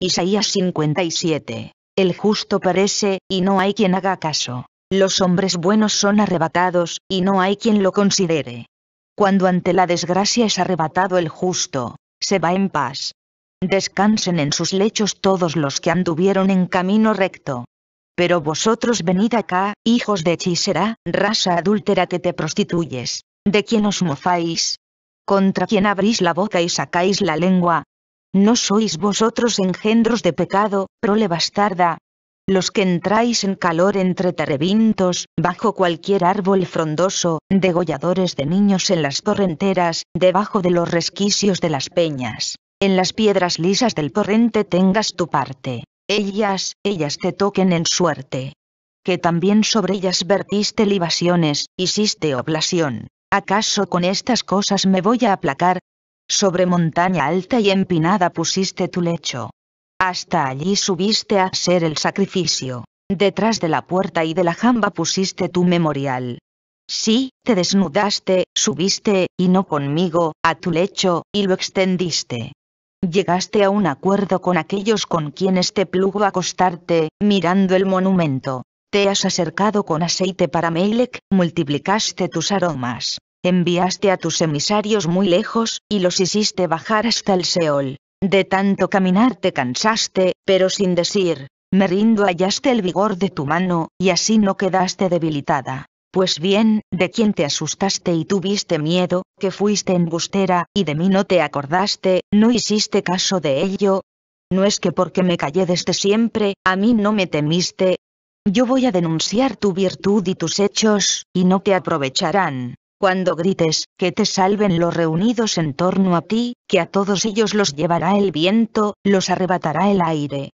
Isaías 57. El justo parece, y no hay quien haga caso. Los hombres buenos son arrebatados, y no hay quien lo considere. Cuando ante la desgracia es arrebatado el justo, se va en paz. Descansen en sus lechos todos los que anduvieron en camino recto. Pero vosotros venid acá, hijos de hechicera, raza adúltera que te prostituyes, de quién os mofáis, contra quién abrís la boca y sacáis la lengua, ¿No sois vosotros engendros de pecado, prole bastarda? Los que entráis en calor entre terebintos, bajo cualquier árbol frondoso, degolladores de niños en las torrenteras, debajo de los resquicios de las peñas, en las piedras lisas del torrente tengas tu parte, ellas, ellas te toquen en suerte. Que también sobre ellas vertiste libaciones, hiciste oblación. ¿Acaso con estas cosas me voy a aplacar, sobre montaña alta y empinada pusiste tu lecho. Hasta allí subiste a ser el sacrificio. Detrás de la puerta y de la jamba pusiste tu memorial. Sí, te desnudaste, subiste, y no conmigo, a tu lecho, y lo extendiste. Llegaste a un acuerdo con aquellos con quienes te plugo acostarte, mirando el monumento. Te has acercado con aceite para Meilek, multiplicaste tus aromas. Enviaste a tus emisarios muy lejos, y los hiciste bajar hasta el Seol. De tanto caminar te cansaste, pero sin decir, me rindo hallaste el vigor de tu mano, y así no quedaste debilitada. Pues bien, de quien te asustaste y tuviste miedo, que fuiste embustera, y de mí no te acordaste, no hiciste caso de ello. No es que porque me callé desde siempre, a mí no me temiste. Yo voy a denunciar tu virtud y tus hechos, y no te aprovecharán. Cuando grites, que te salven los reunidos en torno a ti, que a todos ellos los llevará el viento, los arrebatará el aire.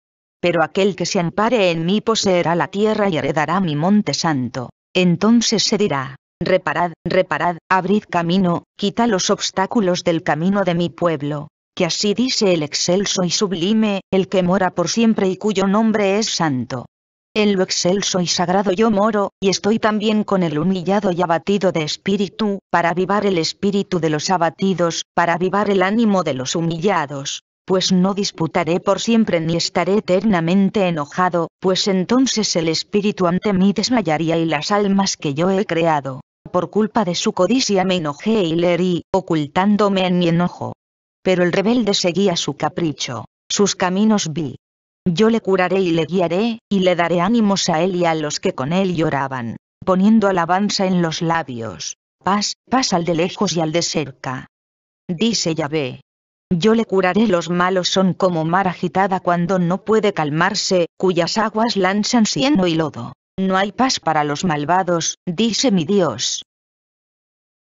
Pero aquel que se ampare en mí poseerá la tierra y heredará mi monte santo. Entonces se dirá, reparad, reparad, abrid camino, quita los obstáculos del camino de mi pueblo. Que así dice el excelso y sublime, el que mora por siempre y cuyo nombre es santo en lo excelso y sagrado yo moro, y estoy también con el humillado y abatido de espíritu, para avivar el espíritu de los abatidos, para avivar el ánimo de los humillados. Pues no disputaré por siempre ni estaré eternamente enojado, pues entonces el espíritu ante mí desmayaría y las almas que yo he creado, por culpa de su codicia me enojé y le herí, ocultándome en mi enojo. Pero el rebelde seguía su capricho, sus caminos vi, yo le curaré y le guiaré, y le daré ánimos a él y a los que con él lloraban, poniendo alabanza en los labios. Paz, paz al de lejos y al de cerca. Dice Yahvé. Yo le curaré los malos son como mar agitada cuando no puede calmarse, cuyas aguas lanzan cieno y lodo. No hay paz para los malvados, dice mi Dios.